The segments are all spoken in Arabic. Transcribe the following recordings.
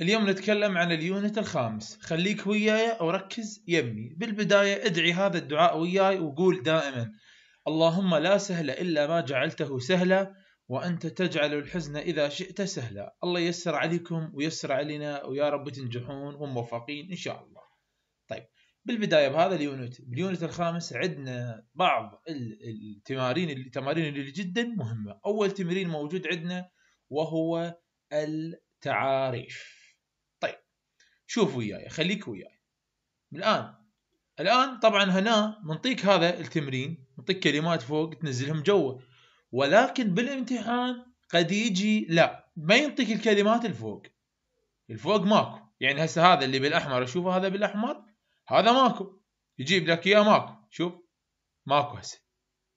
اليوم نتكلم عن اليونت الخامس خليك وياي وركز يمي بالبداية ادعي هذا الدعاء وياي وقول دائما اللهم لا سهل إلا ما جعلته سهلا وأنت تجعل الحزن إذا شئت سهلا الله يسر عليكم ويسر علينا ويا رب تنجحون وموفقين إن شاء الله طيب بالبداية بهذا اليونت باليونت الخامس عندنا بعض التمارين التمارين اللي جدا مهمة أول تمرين موجود عندنا وهو التعاريف شوف وياي خليك وياي الان الان طبعا هنا منطيك هذا التمرين منطيك كلمات فوق تنزلهم جوا ولكن بالامتحان قد يجي لا ما ينطيك الكلمات الفوق الفوق ماكو يعني هسه هذا اللي بالاحمر اشوفه هذا بالاحمر هذا ماكو يجيب لك اياه ماكو شوف ماكو هسه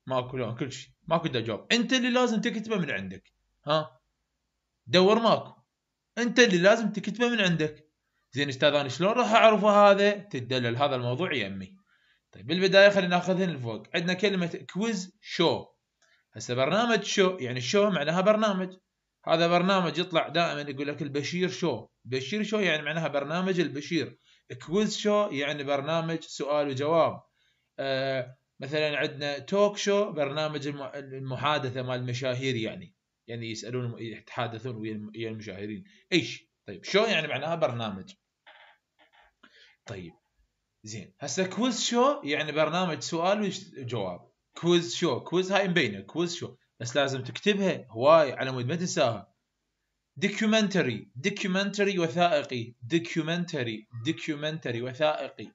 ماكو لون كل شيء ماكو دا جواب انت اللي لازم تكتبه من عندك ها دور ماكو انت اللي لازم تكتبه من عندك زين استاذ انا شلون راح اعرف هذا تدلل هذا الموضوع يمي طيب بالبدايه خلينا هنا الفوق عندنا كلمه كويز شو هسه برنامج شو يعني شو معناها برنامج هذا برنامج يطلع دائما يقول لك البشير شو بشير شو يعني معناها برنامج البشير كويز شو يعني برنامج سؤال وجواب آه مثلا عندنا توك شو برنامج المحادثه مال المشاهير يعني يعني يسالون يتحادثون ويا المشاهيرين ايش طيب شو يعني معناها برنامج طيب زين هسه كويز شو يعني برنامج سؤال وجواب كويز شو كويز هاي مبينه كويز شو بس لازم تكتبها هواي على مود ما تنساها دوكيومنتري دوكيومنتري وثائقي دوكيومنتري دوكيومنتري وثائقي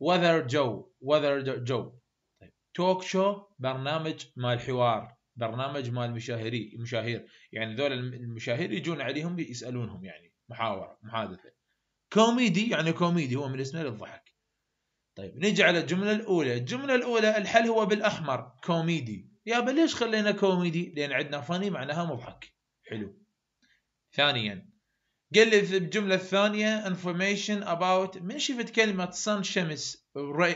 وذر جو وذر جو طيب توك شو برنامج مال حوار برنامج مال مشاهير مشاهير يعني ذول المشاهير يجون عليهم يسالونهم يعني محاورة محادثة كوميدي يعني كوميدي هو من اسمه للضحك طيب نجي على الجملة الأولى الجملة الأولى الحل هو بالأحمر كوميدي يا ليش خلينا كوميدي لأن عندنا فاني معناها مضحك حلو ثانيا قال لي في الجملة الثانية information about من شفت كلمة sun شمس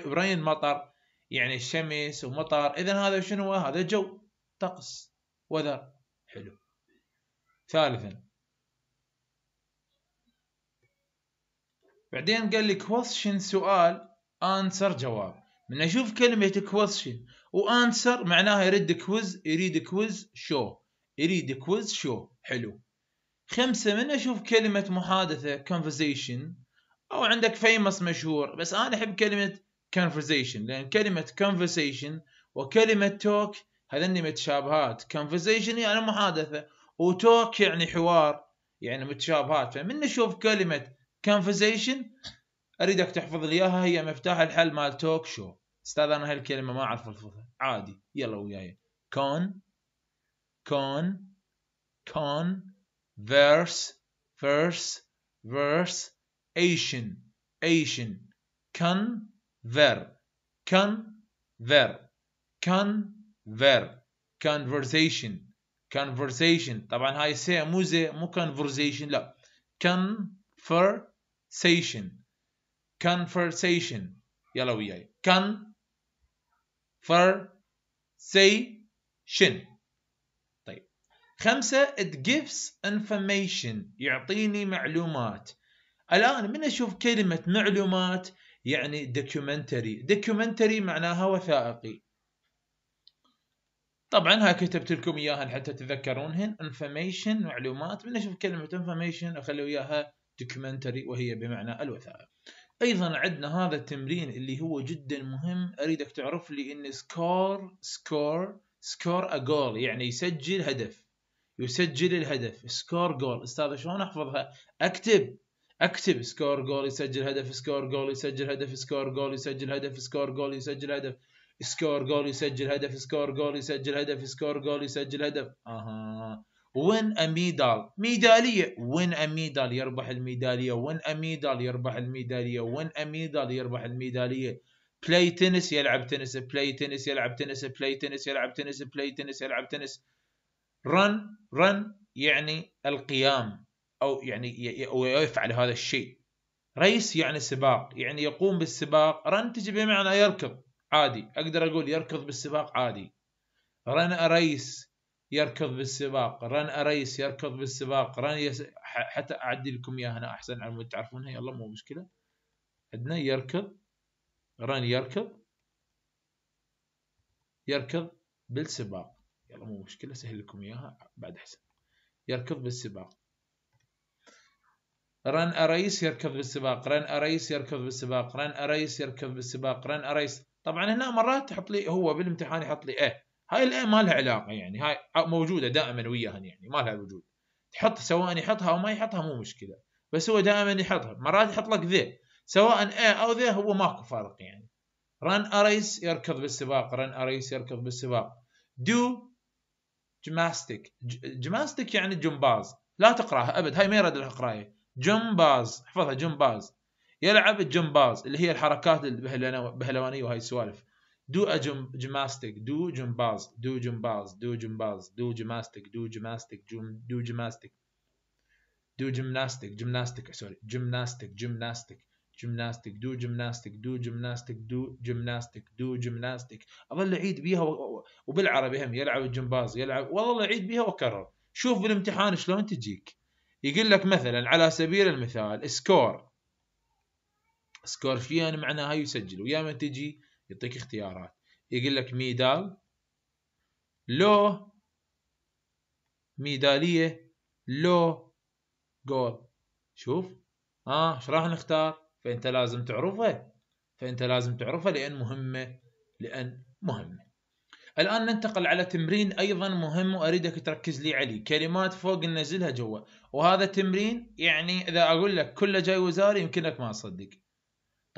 rain مطر يعني الشمس ومطر إذا هذا شنو هذا جو طقس وذر حلو ثالثا بعدين قال لي كويستشن سؤال انسر جواب من اشوف كلمه كويستشن وانسر معناها يرد كويز يريد كويز شو يريد كويز شو حلو خمسة من اشوف كلمة محادثة conversation او عندك فيمس مشهور بس انا احب كلمة conversation لان كلمة conversation وكلمة talk هذني متشابهات conversation يعني محادثة وتوك يعني حوار يعني متشابهات فمن نشوف كلمة conversation اريدك تحفظ لي اياها هي مفتاح الحل مال توك شو استاذ انا هالكلمه ما اعرف الفظها عادي يلا وياي كون كون كون فيرس فيرس فيرس ايشن ايشن كن فير كن فير كن فير كونفرزيشن كونفرزيشن طبعا هاي سي مو زي مو كونفرزيشن لا كن فر conversation conversation يلا وياي conversation طيب خمسة it gives information يعطيني معلومات الآن من أشوف كلمة معلومات يعني documentary documentary معناها وثائقي طبعا ها كتبت لكم إياها حتى تتذكرونهن information معلومات من اشوف كلمه information اخلي وياها دوكيومنتري وهي بمعنى الوثائق ايضا عندنا هذا التمرين اللي هو جدا مهم اريدك تعرف لي ان سكور سكور سكور اجول يعني يسجل هدف يسجل الهدف سكور جول استاذ شلون احفظها اكتب اكتب سكور جول يسجل هدف سكور جول يسجل هدف سكور جول يسجل هدف سكور جول يسجل هدف سكور جول يسجل هدف سكور جول يسجل هدف سكور جول يسجل هدف اها وين اميدال ميداليه وين اميدال يربح الميداليه وين اميدال يربح الميداليه وين اميدال يربح الميداليه بلاي تنس يلعب تنس بلاي تنس يلعب تنس بلاي تنس يلعب تنس بلاي تنس يلعب تنس رن رن يعني القيام او يعني يفعل هذا الشيء ريس يعني سباق يعني يقوم بالسباق رن تجي بمعنى يركض عادي اقدر اقول يركض بالسباق عادي رن ريس يركض بالسباق رن اريس يركض بالسباق رن يس... حتى اعدي لكم اياها هنا احسن على مود تعرفونها يلا مو مشكله عندنا يركض رن يركض يركض بالسباق يلا مو مشكله سهل لكم اياها بعد احسن يركض بالسباق رن اريس يركض بالسباق رن اريس يركض بالسباق رن اريس يركض بالسباق رن اريس طبعا هنا مرات تحط لي هو بالامتحان يحط لي ايه هاي ما لها علاقه يعني هاي موجوده دائما وياها يعني ما لها وجود تحط سواء يحطها او ما يحطها مو مشكله بس هو دائما يحطها مرات يحط لك ذي سواء اي او ذي هو ماكو فرق يعني رن اريس يركض بالسباق رن اريس يركض بالسباق دو جماستيك جماستيك يعني جمباز لا تقراها ابد هاي ما يرد لها قرايه جمباز احفظها جمباز يلعب الجمباز اللي هي الحركات البهلوانيه وهاي السوالف دو اجم جماستيك دو جمباز دو جمباز دو جمباز دو جماستيك دو جماستيك دو جماستيك دو جمناستيك جمناستيك سوري جمناستيك جمناستيك جمناستيك دو جمناستيك دو جمناستيك دو جمناستيك دو جمناستيك اظل اعيد بيها وبالعربي هم يلعب الجمباز يلعب والله اعيد بيها واكرر شوف بالامتحان شلون تجيك يقول لك مثلا على سبيل المثال سكور سكور يعني معناها يسجل ويا ما تجي يعطيك اختيارات يقول لك ميدال لو ميدالية لو جول شوف اه ايش راح نختار فانت لازم تعرفها فانت لازم تعرفها لان مهمة لان مهمة الان ننتقل على تمرين ايضا مهم واريدك تركز لي عليه كلمات فوق ننزلها جوا وهذا تمرين يعني اذا اقول لك كله جاي وزاري يمكنك ما تصدق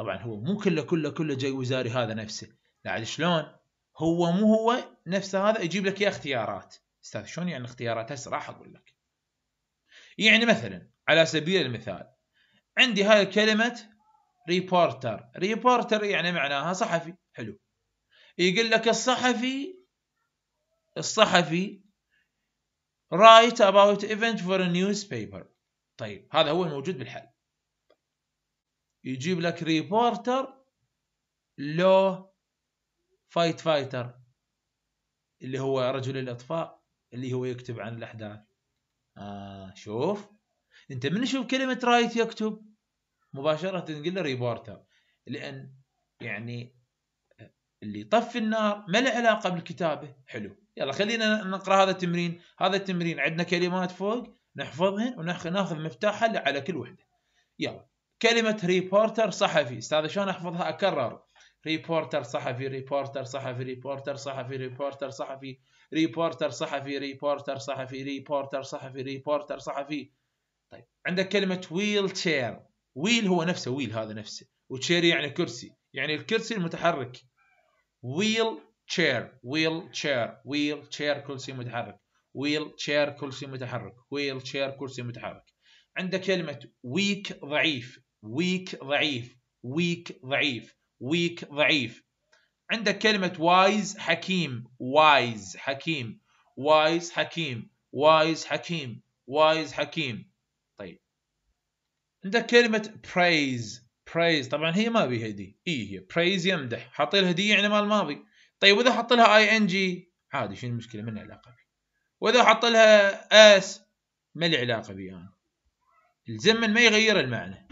طبعا هو مو كله كله كله جاي وزاري هذا نفسه لا شلون هو مو هو نفسه هذا يجيب لك يا اختيارات استاذ شلون يعني اختيارات هسه راح اقول لك يعني مثلا على سبيل المثال عندي هاي كلمة ريبورتر ريبورتر يعني معناها صحفي حلو يقول لك الصحفي الصحفي write about event for a newspaper طيب هذا هو الموجود بالحل يجيب لك ريبورتر لو فايت فايتر اللي هو رجل الاطفاء اللي هو يكتب عن الاحداث آه شوف انت من تشوف كلمه رايت يكتب مباشره تنقل له ريبورتر لان يعني اللي طفي النار ما له علاقه بالكتابه حلو يلا خلينا نقرا هذا التمرين هذا التمرين عندنا كلمات فوق نحفظهن وناخذ مفتاحها على كل وحده يلا كلمه ريبورتر صحفي استاذ شلون احفظها اكرر ريبورتر صحفي ريبورتر صحفي ريبورتر صحفي ريبورتر صحفي ريبورتر صحفي ريبورتر صحفي ريبورتر صحفي ريبورتر صحفي طيب عندك كلمه ويل تشير ويل هو نفسه ويل هذا نفسه وتشير يعني كرسي يعني الكرسي المتحرك ويل تشير ويل تشير ويل تشير كرسي متحرك ويل تشير كرسي متحرك ويل تشير كرسي متحرك عندك كلمه ويك ضعيف ويك ضعيف ويك ضعيف ويك ضعيف عندك كلمة وايز حكيم وايز حكيم وايز حكيم وايز حكيم وايز حكيم طيب عندك كلمة برايز برايز طبعا هي ما بيها دي اي هي برايز يمدح حاط لها دي يعني مال ماضي طيب واذا حط لها اي ان جي عادي شنو المشكلة من علاقة بي واذا حط لها اس ما لي علاقة بي انا الزمن ما يغير المعنى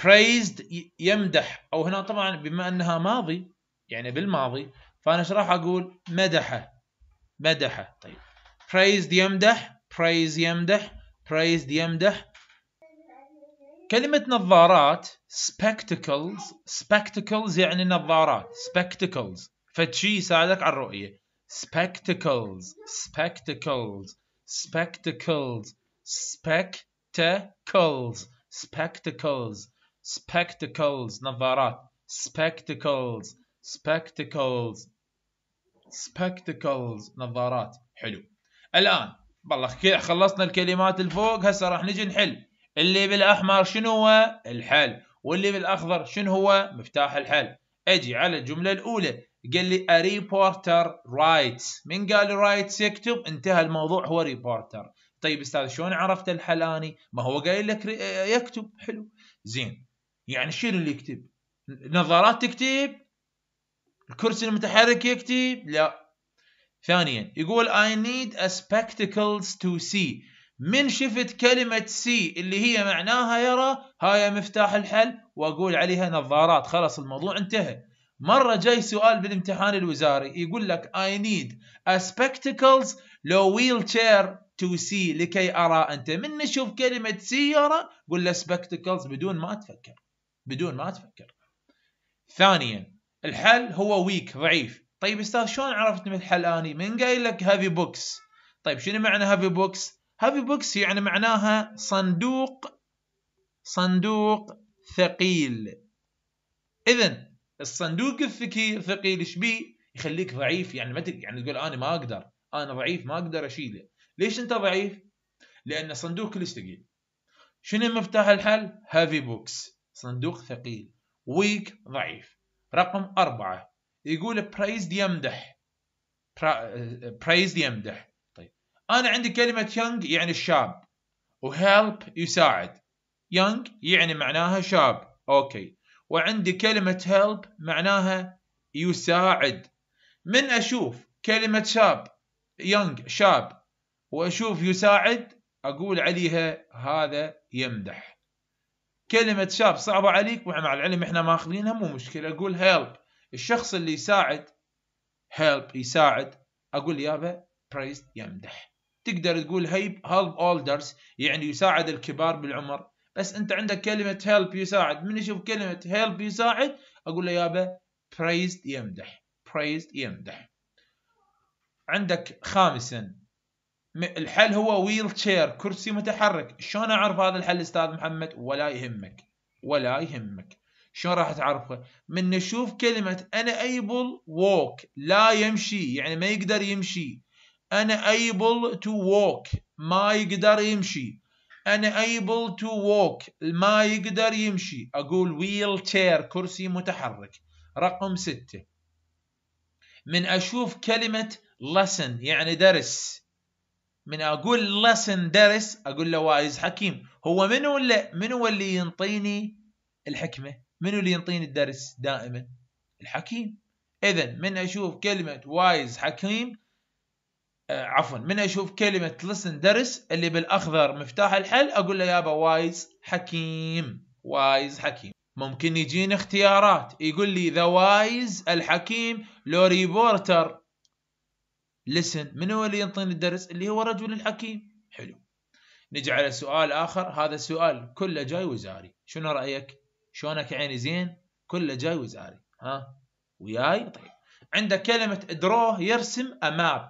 praised يمدح او هنا طبعا بما انها ماضي يعني بالماضي فانا ايش راح اقول مدحه مدحه طيب praised يمدح praise يمدح praised يمدح كلمة نظارات spectacles spectacles يعني نظارات spectacles فشي يساعدك على الرؤية spectacles spectacles spectacles spectacles spectacles spectacles نظارات spectacles spectacles spectacles نظارات حلو الآن والله خلصنا الكلمات الفوق هسه راح نجي نحل اللي بالأحمر شنو هو الحل واللي بالأخضر شنو هو مفتاح الحل أجي على الجملة الأولى قال لي a reporter writes من قال رايتس يكتب انتهى الموضوع هو ريبورتر طيب استاذ شلون عرفت الحل اني ما هو قايل لك يكتب حلو زين يعني شنو اللي يكتب نظارات تكتب الكرسي المتحرك يكتب لا ثانيا يقول I need a spectacles to see من شفت كلمة سي اللي هي معناها يرى هاي مفتاح الحل وأقول عليها نظارات خلاص الموضوع انتهى مرة جاي سؤال بالامتحان الوزاري يقول لك I need a spectacles لو wheelchair to see لكي أرى أنت من نشوف كلمة سي يرى قول له spectacles بدون ما تفكر بدون ما تفكر ثانيا الحل هو ويك ضعيف طيب استاذ شلون عرفت من الحل اني من قايل لك هافي بوكس طيب شنو معنى هافي بوكس هافي بوكس يعني معناها صندوق صندوق ثقيل اذا الصندوق الثقيل ثقيل ايش بيه يخليك ضعيف يعني ما يعني تقول انا ما اقدر انا ضعيف ما اقدر اشيله ليش انت ضعيف لان الصندوق كلش ثقيل شنو مفتاح الحل هافي بوكس صندوق ثقيل ويك ضعيف رقم أربعة يقول praised يمدح آه، praised يمدح طيب أنا عندي كلمة يونغ يعني الشاب وهيلب يساعد يونغ يعني معناها شاب أوكي وعندي كلمة هيلب معناها يساعد من أشوف كلمة شاب يونغ شاب وأشوف يساعد أقول عليها هذا يمدح كلمة شاب صعبة عليك مع العلم احنا ماخذينها مو مشكلة اقول هيلب الشخص اللي يساعد هيلب يساعد اقول يابا برايست يمدح تقدر تقول هيب هيلب اولدرز يعني يساعد الكبار بالعمر بس انت عندك كلمة هيلب يساعد من يشوف كلمة هيلب يساعد اقول له يابا برايست يمدح برايست يمدح عندك خامسا الحل هو ويل تشير كرسي متحرك شلون اعرف هذا الحل استاذ محمد ولا يهمك ولا يهمك شلون راح تعرفه من نشوف كلمة أنا أيبل ووك لا يمشي يعني ما يقدر يمشي أنا أيبل تو ووك ما يقدر يمشي أنا أيبل تو ووك ما يقدر يمشي أقول ويل تشير كرسي متحرك رقم ستة من أشوف كلمة lesson يعني درس من اقول لسن درس اقول له وايز حكيم هو منو اللي منو هو اللي ينطيني الحكمه منو اللي ينطيني الدرس دائما الحكيم اذا من اشوف كلمه وايز حكيم آه عفوا من اشوف كلمه لسن درس اللي بالاخضر مفتاح الحل اقول له يابا وايز حكيم وايز حكيم ممكن يجيني اختيارات يقول لي ذا وايز الحكيم لوري بورتر لسن من هو اللي ينطيني الدرس اللي هو رجل الحكيم حلو نجي على سؤال آخر هذا سؤال كله جاي وزاري شنو رأيك شلونك عيني زين كله جاي وزاري ها وياي طيب عندك كلمة درو يرسم أماب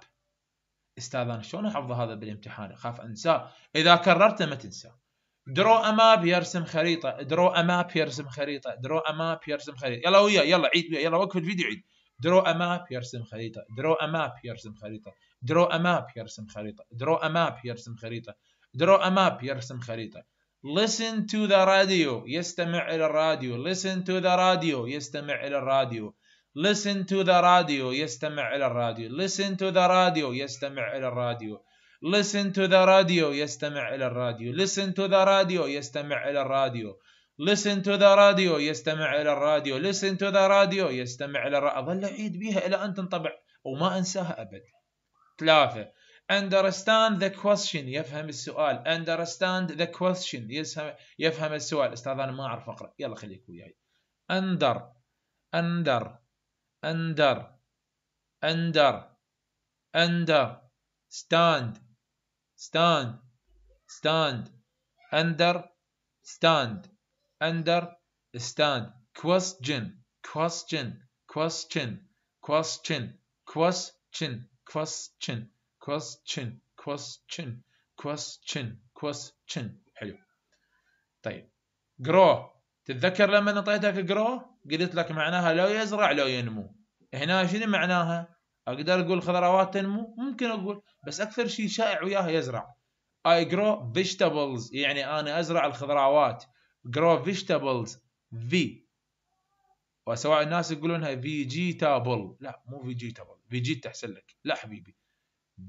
استاذ انا شلون احفظ هذا بالامتحان اخاف انساه اذا كررته ما تنساه درو اماب يرسم خريطه درو اماب يرسم خريطه درو اماب يرسم خريطه يلا ويا يلا عيد ويا يلا وقف الفيديو عيد درو ماب يرسم خريطة درو ماب يرسم خريطة درو ماب يرسم خريطة درو ماب يرسم خريطة درو ماب يرسم خريطة listen to the radio يستمع إلى الراديو listen to the radio يستمع إلى الراديو listen to the radio يستمع إلى الراديو listen to the radio يستمع إلى الراديو listen to the radio يستمع إلى الراديو listen to the radio يستمع إلى الراديو listen to the radio يستمع إلى الراديو listen to the radio يستمع إلى الراديو أظل أعيد بها إلى أن تنطبع وما أنساها أبد ثلاثة understand the question يفهم السؤال understand the question يفهم, يفهم السؤال استاذ انا ما اعرف اقرا يلا خليك وياي under under under under under stand stand stand under stand understand question question question question question question question question question question حلو طيب grow تتذكر لما نطيتك grow قلت لك معناها لو يزرع لو ينمو هنا شنو معناها اقدر اقول خضروات تنمو ممكن اقول بس اكثر شيء شائع وياها يزرع I grow vegetables يعني انا ازرع الخضروات grow vegetables في وسواء الناس يقولونها فيجيتابل لا مو فيجيتابل فيجيت تحسن لك لا حبيبي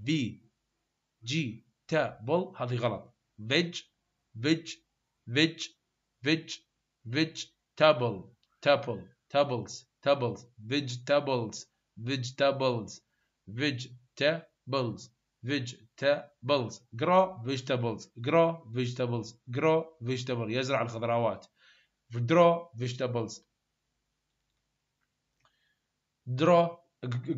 في جي تابل هذه غلط فيج فيج فيج فيج فيج تابل تابل تابلز تابلز فيجتابلز فيجتابلز فيجتابلز vegetables grow vegetables grow vegetables grow vegetables يزرع الخضروات draw vegetables draw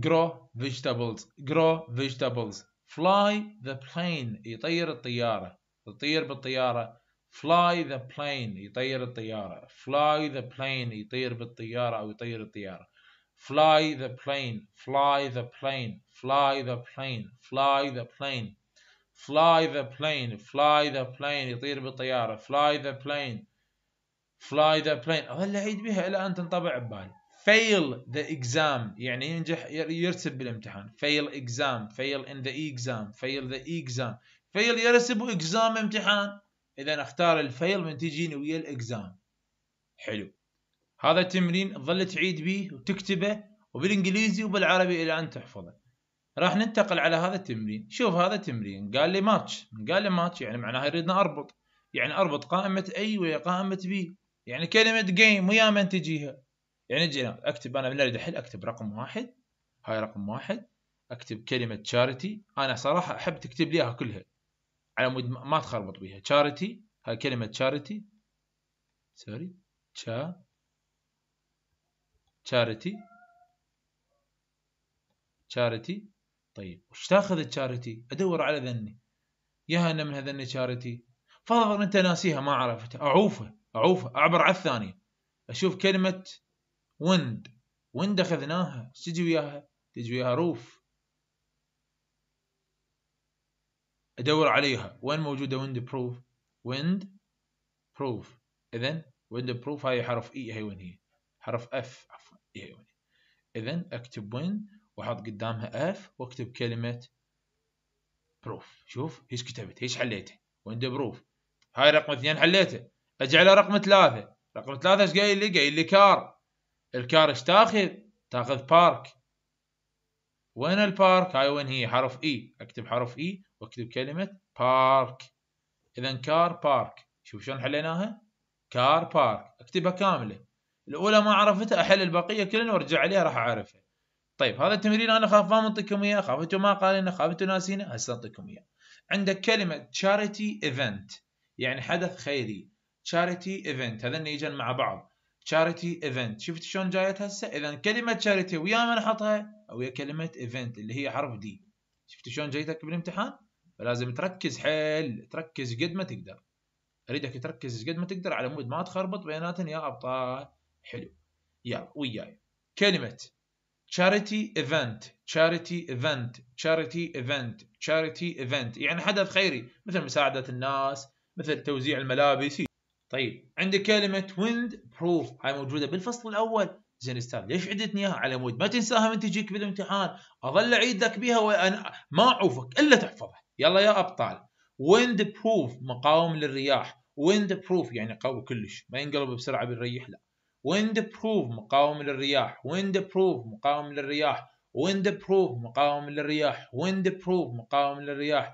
grow vegetables grow vegetables فلاي ذا بلين يطير الطياره يطير بالطياره fly the plane يطير الطياره fly the plane يطير بالطياره او يطير الطياره fly the plane fly the plane fly the plane fly the plane fly the plane fly the plane يطير بالطيارة fly the plane fly the plane هلا عيد بها إلى أن تنطبع ببالي fail the exam يعني ينجح يرسب بالامتحان fail exam fail in the exam fail the exam fail يرسب exam امتحان إذا اختار الفيل من تجيني ويا الإكزام حلو هذا التمرين تظل تعيد بيه وتكتبه وبالانجليزي وبالعربي الى ان تحفظه راح ننتقل على هذا التمرين شوف هذا التمرين قال لي ماتش قال لي ماتش يعني معناها يريدنا اربط يعني اربط قائمه اي ويا قائمه بي يعني كلمه جيم ويا من تجيها يعني جينا اكتب انا من اريد احل اكتب رقم واحد هاي رقم واحد اكتب كلمه تشاريتي انا صراحه احب تكتب لي اياها كلها على مود ما تخربط بيها تشاريتي هاي كلمه تشاريتي سوري تشا charity charity طيب وش تاخذ التشاريتي؟ ادور على ذني يا انا من هذني تشاريتي فاضل انت ناسيها ما عرفتها اعوفه اعوفه اعبر على الثانيه اشوف كلمه وند وند اخذناها تجي وياها؟ تجي وياها روف ادور عليها وين موجوده ويند بروف؟ ويند بروف اذا ويند بروف هاي حرف e، اي هي وين هي؟ حرف اف ايوني اذا اكتب وين واحط قدامها اف واكتب كلمه بروف شوف ايش كتبت ايش حليته وين بروف هاي رقم اثنين حليته اجي على رقم ثلاثه رقم ثلاثه ايش قايل لي قايل لي كار الكار ايش تاخذ تاخذ بارك وين البارك هاي وين هي حرف اي e. اكتب حرف اي e واكتب كلمه بارك اذا كار بارك شوف شلون حليناها كار بارك اكتبها كامله الاولى ما عرفتها احل البقيه كلها وارجع عليها راح اعرفها طيب هذا التمرين انا خاف ما اعطيكم اياه انتم ما قالنا انتم ناسينا هسه انطيكم اياه عندك كلمه تشاريتي ايفنت يعني حدث خيري تشاريتي ايفنت هذين يجن مع بعض تشاريتي ايفنت شفت شلون جايت هسه اذا كلمه تشاريتي ويا احطها او ويا كلمه ايفنت اللي هي حرف دي شفت شلون جايتك بالامتحان فلازم تركز حيل تركز قد ما تقدر اريدك تركز قد ما تقدر على مود ما تخربط بيناتهم يا ابطال حلو يلا وياي كلمة charity event charity event charity event charity event يعني حدث خيري مثل مساعدة الناس مثل توزيع الملابس طيب عندك كلمة wind proof هاي موجودة بالفصل الأول زين استاذ ليش عدتني اياها على مود ما تنساها من تجيك بالامتحان اظل اعيد لك بها وانا ما اعوفك الا تحفظها يلا يا ابطال ويند بروف مقاوم للرياح ويند بروف يعني قوي كلش ما ينقلب بسرعه بالريح لا ويند بروف مقاوم للرياح ويند بروف مقاوم للرياح ويند بروف مقاوم للرياح ويند بروف مقاوم للرياح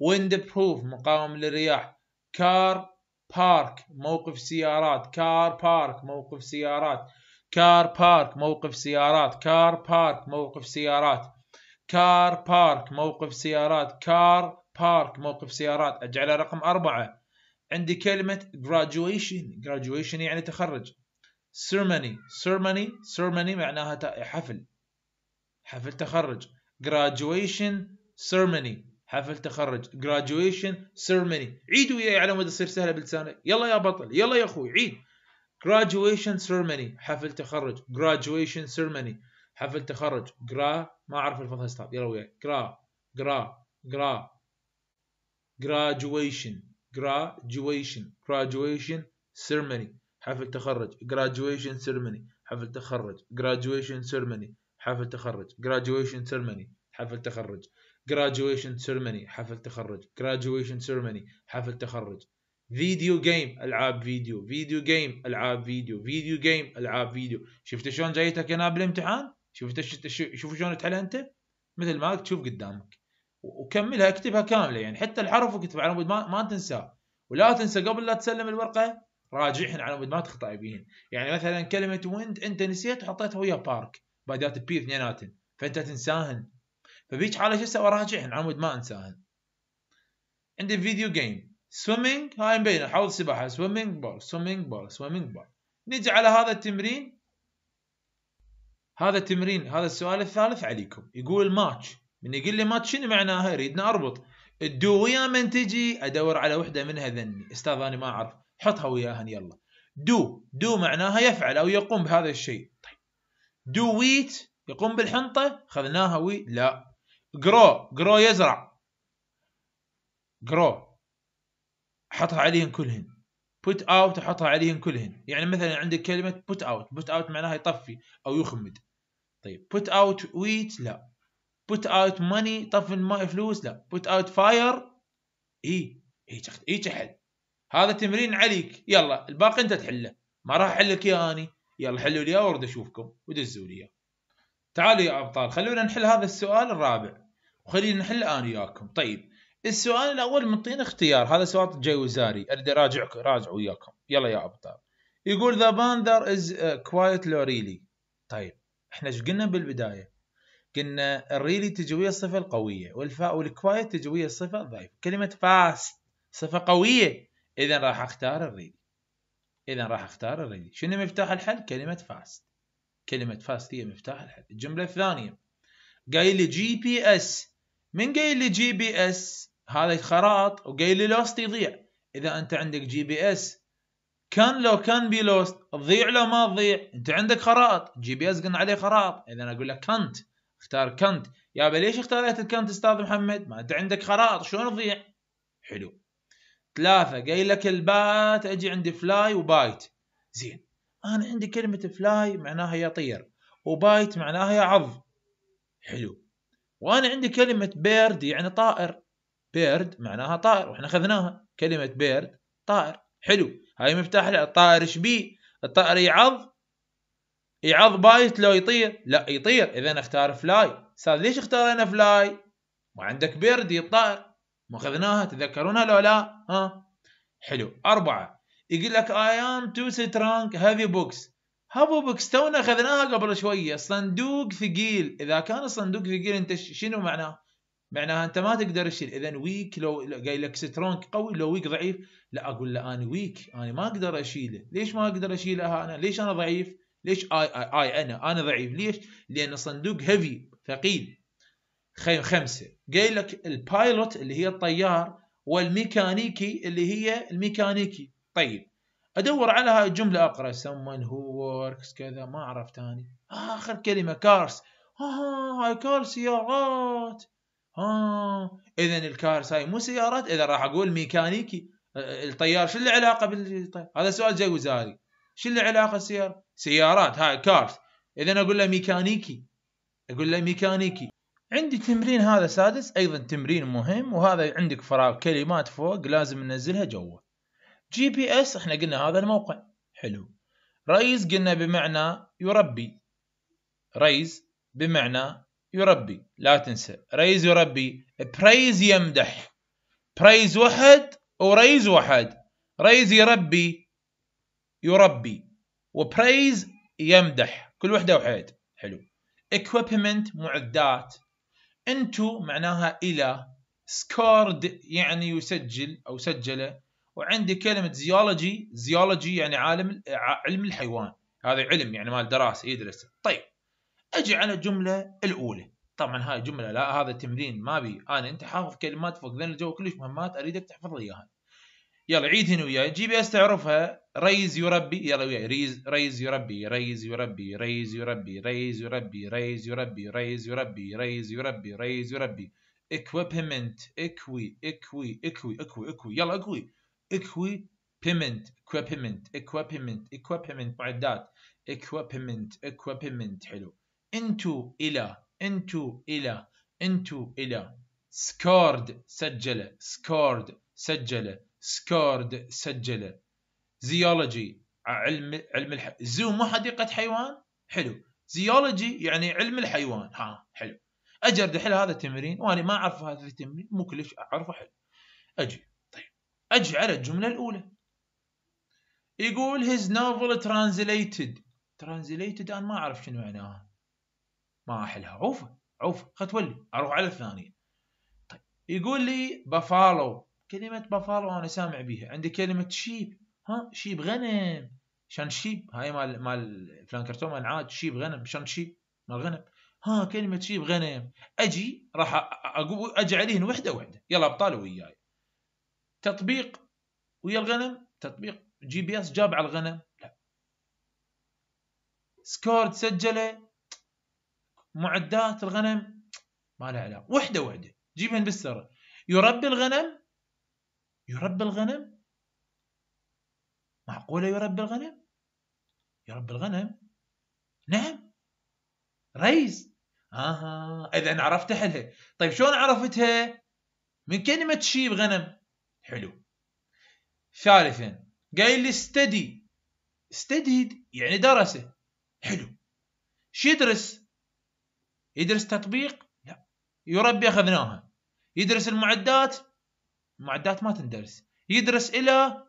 ويند بروف مقاوم للرياح كار بارك موقف سيارات كار بارك موقف سيارات كار بارك موقف سيارات كار بارك موقف سيارات كار بارك موقف سيارات كار بارك موقف سيارات اجعله رقم أربعة عندي كلمة graduation graduation يعني تخرج سيرماني سيرماني سيرماني معناها حفل حفل تخرج graduation ceremony حفل تخرج graduation ceremony عيد وياي على مود تصير سهله بلسانك يلا يا بطل يلا يا اخوي عيد graduation ceremony حفل تخرج graduation ceremony حفل تخرج جرا ما اعرف الفضل استاذ يلا وياي جرا جرا جرا graduation graduation graduation ceremony حفل تخرج graduation ceremony حفل تخرج graduation ceremony حفل تخرج graduation ceremony حفل تخرج graduation ceremony حفل تخرج graduation ceremony حفل تخرج فيديو جيم العاب فيديو فيديو جيم العاب فيديو فيديو جيم العاب فيديو شفت شلون جايتك يا بالامتحان شفت شوف شلون انت مثل ما تشوف قدامك وكملها اكتبها كامله يعني حتى الحرف وكتب على ما, ما تنساه ولا تنسى قبل لا تسلم الورقه راجعهن على مود ما تخطا بيهن يعني مثلا كلمه ويند انت نسيت وحطيتها ويا بارك بادات بي اثنيناتن فانت تنساهن فبيج حاله شو اسوي راجعهن على مود ما انساهن عندي فيديو جيم سويمينج هاي مبينه حوض سباحه سويمينج بول سويمينج بول سويمينج بول نجي على هذا التمرين هذا التمرين هذا السؤال الثالث عليكم يقول ماتش من يقول لي ماتش شنو معناها يريدنا اربط الدو ويا من تجي ادور على وحده منها ذني استاذ انا ما اعرف حطها وياهن يلا دو دو معناها يفعل او يقوم بهذا الشيء طيب دو ويت يقوم بالحنطه خذناها وي لا جرو جرو يزرع جرو حطها عليهن كلهن بوت اوت حطها عليهم كلهن يعني مثلا عندك كلمه بوت اوت بوت اوت معناها يطفي او يخمد طيب بوت اوت ويت لا بوت اوت ماني طفي ما فلوس لا بوت اوت فاير اي هيك هيك حل هذا تمرين عليك يلا الباقي انت تحله ما راح احل لك اياه اني يلا حلوا لي اياه وارد اشوفكم ودزوا لي اياه تعالوا يا ابطال خلونا نحل هذا السؤال الرابع وخلينا نحل انا وياكم طيب السؤال الاول منطين اختيار هذا سؤال جاي وزاري اريد اراجعك راجع وياكم يلا يا ابطال يقول ذا باندر از كوايت لو ريلي طيب احنا ايش قلنا بالبدايه قلنا الريلي تجويه الصفه القويه والفاء والكوايت تجويه الصفه الضعيفه كلمه فاست صفه قويه اذا راح اختار الريدي اذا راح اختار الريدي شنو مفتاح الحل كلمه فاست كلمه فاست هي مفتاح الحل الجمله الثانيه قايل لي جي بي اس من قايل لي جي بي اس هذا خراط وقايل لي لوست يضيع اذا انت عندك جي بي اس كان لو كان بي لوست تضيع لو ما تضيع انت عندك خرائط جي بي اس قلنا عليه خرائط اذا اقول لك كنت اختار كنت يابا ليش اختاريت الكنت استاذ محمد ما انت عندك خرائط شلون تضيع حلو ثلاثة قايل لك البات اجي عندي فلاي وبايت زين انا عندي كلمة فلاي معناها يطير وبايت معناها يعض حلو وانا عندي كلمة بيرد يعني طائر بيرد معناها طائر واحنا اخذناها كلمة بيرد طائر حلو هاي مفتاح الطائر ايش بيه؟ الطائر يعض يعض بايت لو يطير لا يطير اذا اختار فلاي استاذ ليش اختارينا فلاي؟ وعندك بيرد الطائر ما اخذناها تذكرونها لو لا ها حلو أربعة يقول لك I am too strong heavy books هافو بوكس تونا اخذناها قبل شوية صندوق ثقيل إذا كان صندوق ثقيل أنت شنو معناه؟ معناها أنت ما تقدر تشيل إذا ويك لو قايل لك سترونج قوي لو ويك ضعيف لا أقول له أنا ويك أنا ما أقدر أشيله ليش ما أقدر أشيله أنا ليش أنا ضعيف؟ ليش اي اي اي انا انا ضعيف ليش؟ لان صندوق هيفي ثقيل خمسه قايل لك البايلوت اللي هي الطيار والميكانيكي اللي هي الميكانيكي طيب ادور على هاي الجمله اقرا سمن هو وركس كذا ما عرفت اني اخر كلمه كارس اه هاي كار سيارات اه اذا الكارس هاي مو سيارات اذا راح اقول ميكانيكي الطيار شو اللي علاقه بالطيار هذا سؤال جاي وزاري شو اللي علاقه السيارة سيارات هاي كارس اذا اقول له ميكانيكي اقول له ميكانيكي عندي تمرين هذا سادس ايضا تمرين مهم وهذا عندك فراغ كلمات فوق لازم ننزلها جوا جي بي اس احنا قلنا هذا الموقع حلو رئيس قلنا بمعنى يربي رئيس بمعنى يربي لا تنسى رئيس يربي برايز يمدح برايز واحد ورئيس واحد رئيس يربي يربي وبرايز يمدح كل وحده وحيد حلو equipment معدات انتو معناها الى سكارد يعني يسجل او سجله وعندي كلمه زيولوجي زيولوجي يعني عالم علم الحيوان هذا علم يعني مال دراسه يدرس طيب اجي على الجمله الاولى طبعا هاي جمله لا هذا تمرين ما بي انا انت حافظ كلمات فوق ذن الجو كلش مهمات اريدك تحفظ لي اياها يلا عيد هنا وياي جي بي اس تعرفها ريز يربي يلا وياي ريز ريز يربي ريز يربي ريز يربي ريز يربي ريز يربي ريز يربي ريز يربي ريز يربي equipment اكوي اكوي اكوي اكوي اكوي يلا اكوي اكوي بيمنت equipment equipment equipment معدات equipment equipment حلو انتو الى انتو الى انتو الى scored سجل scored سجل سكورد سجله زيولوجي آه، علم علم الح... زو مو حديقه حيوان حلو زيولوجي يعني علم الحيوان ها حلو اجرد حلو هذا التمرين وانا ما اعرف هذا التمرين مو كلش اعرفه حلو اجي طيب اجي على الجمله الاولى يقول his novel translated translated انا ما اعرف شنو معناها ما احلها عوف عوف خلت ولي اروح على الثانيه طيب يقول لي بفالو كلمة بافالو أنا سامع بيها عندك كلمة شيب ها شيب غنم شان شيب هاي مال مال فلانكرتو مال عاد شيب غنم شان شيب مال غنم ها كلمة شيب غنم أجي راح أقول أجي عليهن وحدة وحدة يلا أبطال وياي تطبيق ويا الغنم تطبيق جي بي اس جاب على الغنم لا سكورد سجله معدات الغنم ما لها علاقة وحدة وحدة جيبهن بالسره يربي الغنم يربي الغنم معقولة يربي الغنم يربي الغنم نعم ريس اها اذا عرفت حلها طيب شلون عرفتها من كلمة شيب غنم حلو ثالثا قايل لي ستدي استديد يعني درسه حلو شو يدرس يدرس تطبيق لا يربي اخذناها يدرس المعدات المعدات ما تندرس يدرس الى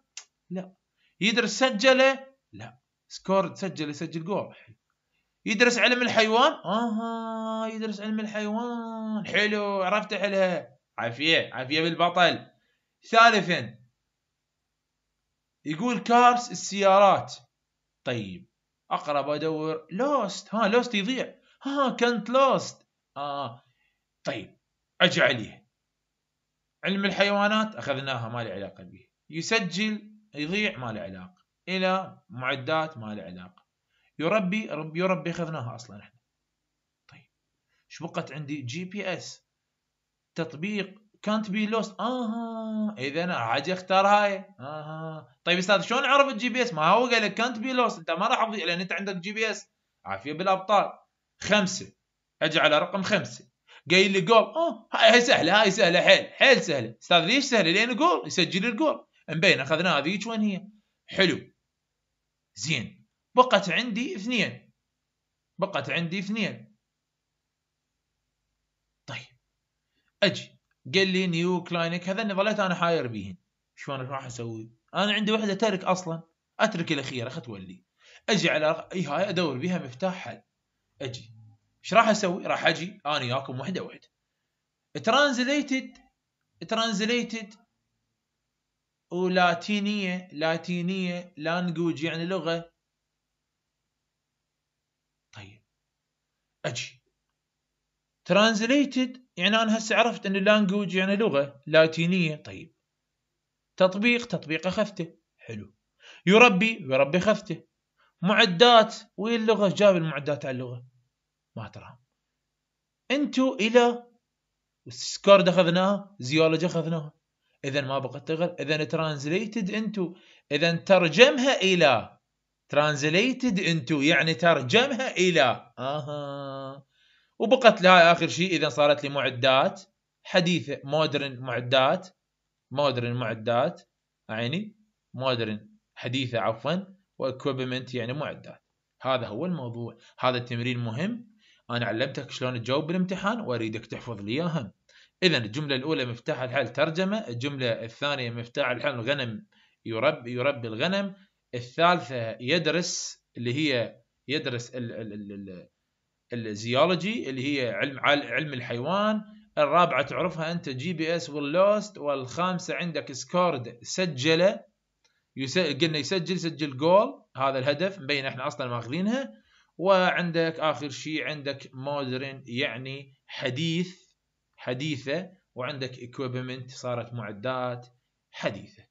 لا يدرس سجله لا سكور سجل يسجل جول يدرس علم الحيوان اها يدرس علم الحيوان حلو عرفت حلها عافيه عافيه بالبطل ثالثا يقول كارس السيارات طيب اقرب ادور لوست ها لوست يضيع ها كنت لوست اه طيب اجي عليه علم الحيوانات اخذناها ما لي علاقه به يسجل يضيع ما له علاقه الى معدات ما له علاقه يربي رب يربي اخذناها اصلا احنا طيب ايش بقت عندي جي بي اس تطبيق كانت بي لوست اها اذا انا عاد اختار هاي اها طيب استاذ شلون عرف الجي بي اس ما هو قال لك كانت بي لوست انت ما راح تضيع لان انت عندك جي بي اس عافيه بالابطال خمسه اجي على رقم خمسه قايل لي جول اه هاي سهله هاي سهله حيل حيل سهله استاذ ليش سهله لان جول يسجل الجول مبين اخذناها ذيك وين هي حلو زين بقت عندي اثنين بقت عندي اثنين طيب اجي قال لي نيو كلاينك هذا ظليت انا حاير بيهن شلون راح اسوي انا عندي واحده ترك اصلا اترك الاخيره اخت ولي اجي على اي هاي ادور بها مفتاح حل اجي ايش راح اسوي؟ راح اجي انا وياكم وحده وحده. ترانزليتد ترانزليتد ولاتينيه لاتينيه لانجوج يعني لغه طيب اجي ترانزليتد يعني انا هسه عرفت ان اللانجوج يعني لغه لاتينيه طيب تطبيق تطبيق اخذته حلو يربي يربي اخذته معدات وين اللغه جاب المعدات على اللغه مع انتو الى سكورد اخذناه زيولوجي اخذناه اذا ما بقت تغير اذا ترانزليتد انتو اذا ترجمها الى ترانزليتد انتو يعني ترجمها الى اها وبقت لها اخر شيء اذا صارت لي معدات حديثه مودرن معدات مودرن معدات يعني مودرن حديثه عفوا واكويبمنت يعني معدات هذا هو الموضوع هذا التمرين مهم أنا علمتك شلون تجاوب بالامتحان وأريدك تحفظ لي اياهم إذا الجملة الأولى مفتاح الحل ترجمة الجملة الثانية مفتاح الحل الغنم يربي يربي الغنم الثالثة يدرس اللي هي يدرس الزيولوجي اللي هي علم علم الحيوان الرابعة تعرفها أنت جي بي اس واللوست والخامسة عندك سكورد سجله يسجل قلنا يسجل سجل جول هذا الهدف مبين احنا اصلا ماخذينها وعندك اخر شيء عندك مودرن يعني حديث حديثه وعندك اكويبمنت صارت معدات حديثه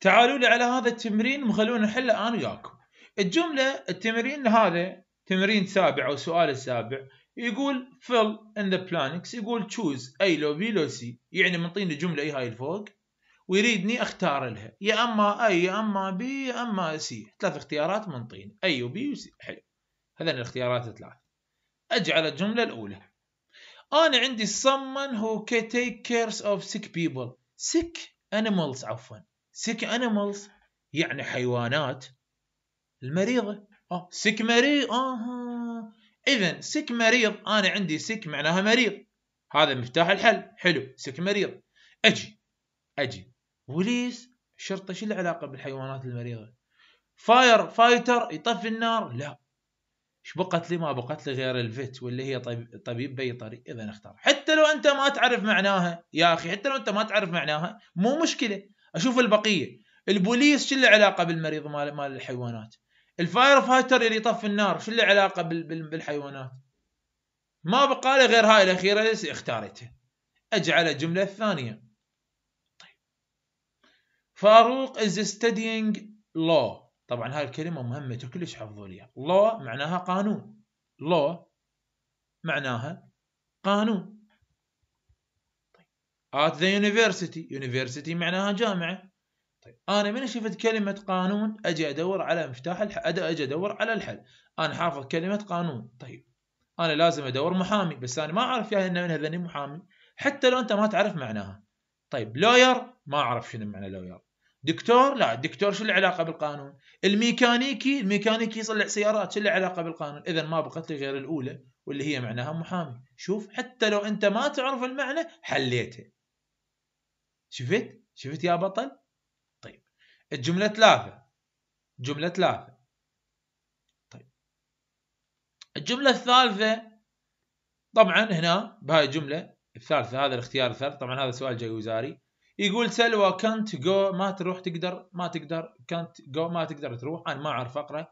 تعالوا لي على هذا التمرين وخلونا نحله انا وياكم الجمله التمرين هذا تمرين سابع او سؤال السابع يقول fill in the planks يقول choose A لو B لو C يعني منطيني جمله اي هاي الفوق ويريدني اختار لها يا اما اي يا اما بي يا اما سي ثلاث اختيارات منطين اي وبي وسي حلو هذا الاختيارات الثلاث أجعل الجملة الأولى أنا عندي someone who can take cares of sick people sick animals عفوا sick animals يعني حيوانات المريضة آه sick مريض آه إذا sick مريض أنا عندي sick معناها مريض هذا مفتاح الحل حلو sick مريض أجي أجي بوليس شرطه شو العلاقة بالحيوانات المريضة فاير فايتر يطفي النار لا ايش بقت لي ما بقت لي غير الفيت واللي هي طبيب طبيب بيطري اذا اختار حتى لو انت ما تعرف معناها يا اخي حتى لو انت ما تعرف معناها مو مشكله اشوف البقيه البوليس شو له علاقه بالمريض مال مال الحيوانات الفاير فايتر اللي يطفي النار شو له علاقه بالحيوانات ما بقى لي غير هاي الاخيره اللي اختارتها اجعل الجمله الثانيه طيب فاروق از studying لو طبعا هاي الكلمة مهمة وكلش حفظوا ليها لو معناها قانون لو معناها قانون طيب. at the university university معناها جامعة طيب انا من شفت كلمة قانون اجي ادور على مفتاح الح... اجي ادور على الحل انا حافظ كلمة قانون طيب انا لازم ادور محامي بس انا ما اعرف يا يعني ان من هذني محامي حتى لو انت ما تعرف معناها طيب لوير ما اعرف شنو معنى لوير دكتور لا الدكتور شو له علاقه بالقانون الميكانيكي الميكانيكي يصلح سيارات شو له علاقه بالقانون اذا ما بقت لي غير الاولى واللي هي معناها محامي شوف حتى لو انت ما تعرف المعنى حليته شفت شفت يا بطل طيب الجمله ثلاثه جمله ثلاثه طيب الجمله الثالثه طبعا هنا بهاي الجمله الثالثه هذا الاختيار الثالث طبعا هذا سؤال جاي وزاري يقول سلوى كانت جو ما تروح تقدر ما تقدر كانت جو ما تقدر تروح انا ما اعرف اقرا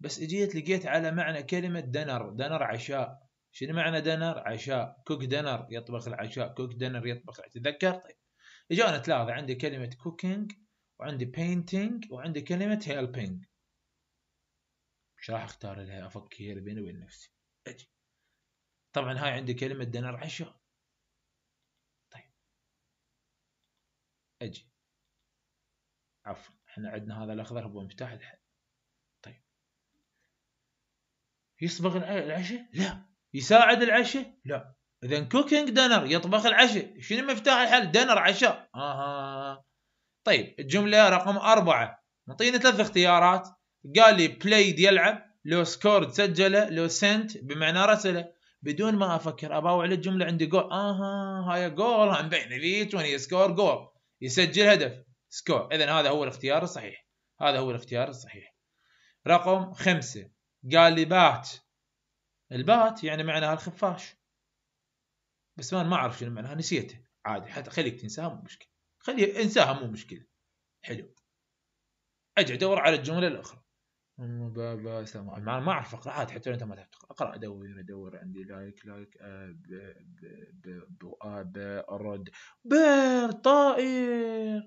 بس اجيت لقيت على معنى كلمه دنر دنر عشاء شنو معنى دنر عشاء كوك دنر يطبخ العشاء كوك دنر يطبخ تذكر طيب اجانا تلاحظ عندي كلمه كوكينج وعندي بينتينج وعندي كلمه هيلبينج مش راح اختار لها افكر بيني وبين نفسي اجي طبعا هاي عندي كلمه دنر عشاء اجي عفوا احنا عندنا هذا الاخضر هو مفتاح الحل طيب يصبغ العشاء لا يساعد العشاء لا اذا كوكينج دينر يطبخ العشاء شنو مفتاح الحل دينر عشاء اها طيب الجمله رقم أربعة نعطينا ثلاث اختيارات قال لي بلايد يلعب لو سكورد سجله لو سنت بمعنى رسله بدون ما افكر اباوع الجمله عندي جول اها هاي جول بين لي 20 سكور جول يسجل هدف سكور اذا هذا هو الاختيار الصحيح هذا هو الاختيار الصحيح رقم خمسة قال لي بات البات يعني معناها الخفاش بس ما ما اعرف شنو معناها نسيته عادي حتى خليك تنساها مو مشكله خلي انساها مو مشكله حلو اجي ادور على الجمله الاخرى بابا ما ما اعرف اقرا عاد حتى لو انت ما تعرف اقرا ادور ادور عندي لايك آه، لايك ب ب برد آه، بيرد طائر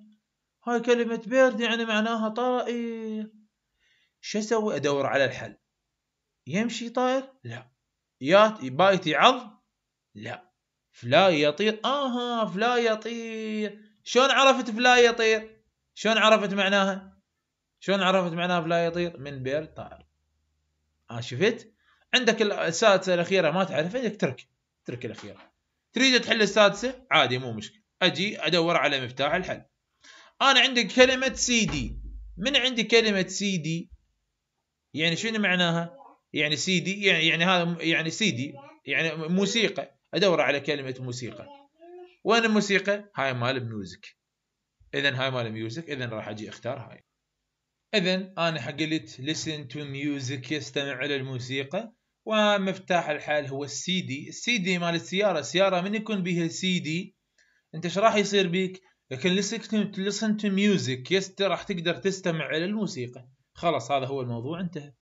هاي كلمة بيرد يعني معناها طائر شو اسوي ادور على الحل يمشي طائر لا يات بايت يعض لا فلاي يطير اها فلاي يطير شلون عرفت فلاي يطير شلون عرفت معناها شلون عرفت معناه فلا يطير من بير طائر اه شفت عندك السادسه الاخيره ما تعرف عندك ترك ترك الاخيره تريد تحل السادسه عادي مو مشكله اجي ادور على مفتاح الحل انا عندي كلمه سي دي من عندي كلمه سي دي يعني شنو معناها يعني سي دي يعني يعني هذا يعني سي دي يعني موسيقى ادور على كلمه موسيقى وين الموسيقى هاي مال ميوزك اذا هاي مال ميوزك اذا راح اجي اختار هاي اذا انا حقلت listen to music يستمع الى الموسيقى ومفتاح الحال هو السي دي السي دي مال السياره السياره من يكون بها سي دي انت ايش راح يصير بيك لكن listen to music يست راح تقدر تستمع الى الموسيقى خلاص هذا هو الموضوع انتهى